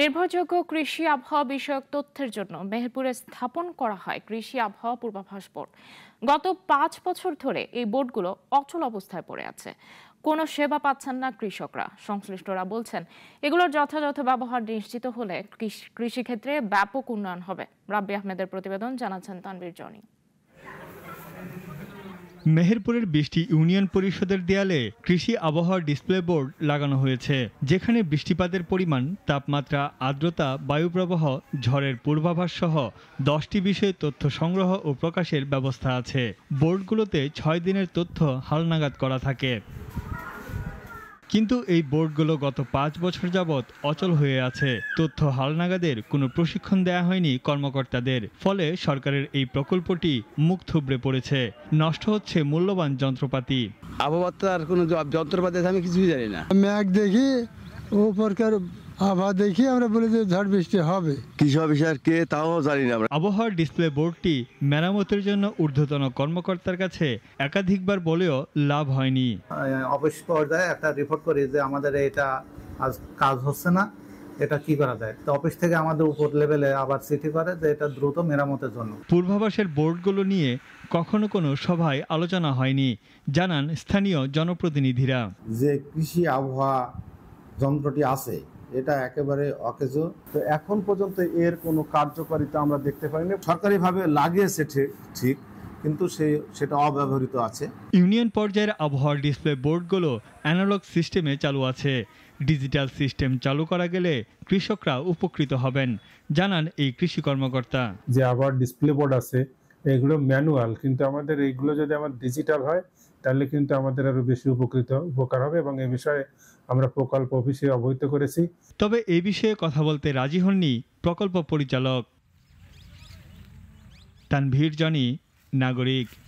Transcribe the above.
নির্ভরযোগ্য কৃষি আবহাওয়া বিষয়ক তথ্যের জন্য মেহেরপুরে স্থাপন করা হয় কৃষি আবহাওয়া পূর্বাভাস বোর্ড গত পাঁচ বছর ধরে এই বোর্ডগুলো অচল অবস্থায় পড়ে আছে কোনো সেবা পাচ্ছেন না কৃষকরা সংশ্লিষ্টরা বলছেন এগুলোর যথাযথ ব্যবহার নিশ্চিত হলে কৃষিক্ষেত্রে ব্যাপক উন্নয়ন হবে রাব্বি আহমেদের প্রতিবেদন জানাচ্ছেন তানবির জনি মেহেরপুরের বৃষ্টি ইউনিয়ন পরিষদের দেয়ালে কৃষি আবহাওয়া ডিসপ্লে বোর্ড লাগানো হয়েছে যেখানে বৃষ্টিপাতের পরিমাণ তাপমাত্রা আর্দ্রতা বায়ুপ্রবাহ ঝড়ের পূর্বাভাস সহ দশটি বিষয়ে তথ্য সংগ্রহ ও প্রকাশের ব্যবস্থা আছে বোর্ডগুলোতে ছয় দিনের তথ্য হালনাগাদ করা থাকে কিন্তু এই বোর্ডগুলো গত পাঁচ বছর যাবৎ অচল হয়ে আছে তথ্য হালনাগাদের কোনো প্রশিক্ষণ দেয়া হয়নি কর্মকর্তাদের ফলে সরকারের এই প্রকল্পটি মুখ থুবড়ে পড়েছে নষ্ট হচ্ছে মূল্যবান যন্ত্রপাতি আবহাওয়ার কোনো যন্ত্রপাতি আমি কিছুই জানি না এক দেখি ওপরকার আবার দেখি আমরা বলি যে ঝড় বৃষ্টি হবে কৃষি অফিসার কে তাও জানি না আমরা আবহাওয়ার ডিসপ্লে বোর্ডটি মেরামতের জন্য ঊর্ধ্বতন কর্মকর্তার কাছে একাধিকবার বলেও লাভ হয়নি অফিস পর্যায়ে একটা রিপোর্ট করি যে আমাদের এটা আজ কাজ হচ্ছে না এটা কি করা যায় তো অফিস থেকে আমাদের উপর লেভেলে আবার চিঠি করে যে এটা দ্রুত মেরামতের জন্য পূর্বাভাসের বোর্ডগুলো নিয়ে কখনো কোনো সভায় আলোচনা হয়নি জানান স্থানীয় জনপ্রতিনিধিরা যে কৃষি আবহাওয়া যন্ত্রটি আছে এটা একেবারে অকেজ তো এখন পর্যন্ত এর কোনো কার্যকারিতা আমরা দেখতে পাইনি সরকারিভাবে লাগিয়েছে ঠিক কিন্তু সেই সেটা অব্যবহৃত আছে ইউনিয়ন পর্যায়ের আবহাওয়ার ডিসপ্লে বোর্ডগুলো অ্যানালগ সিস্টেমে চালু আছে ডিজিটাল সিস্টেম চালু করা গেলে কৃষকরা উপকৃত হবেন জানান এই কৃষি কর্মকর্তা যে আবার ডিসপ্লে বোর্ড আছে এগুলো ম্যানুয়াল কিন্তু আমাদের এইগুলো যদি আমার ডিজিটাল হয় তাহলে কিন্তু আমাদের আরো বেশি উপকৃত উপকার হবে এবং এ বিষয়ে আমরা প্রকল্প অফিসে অবহিত করেছি তবে এ বিষয়ে কথা বলতে রাজি হননি প্রকল্প পরিচালক তানভীর জনি নাগরিক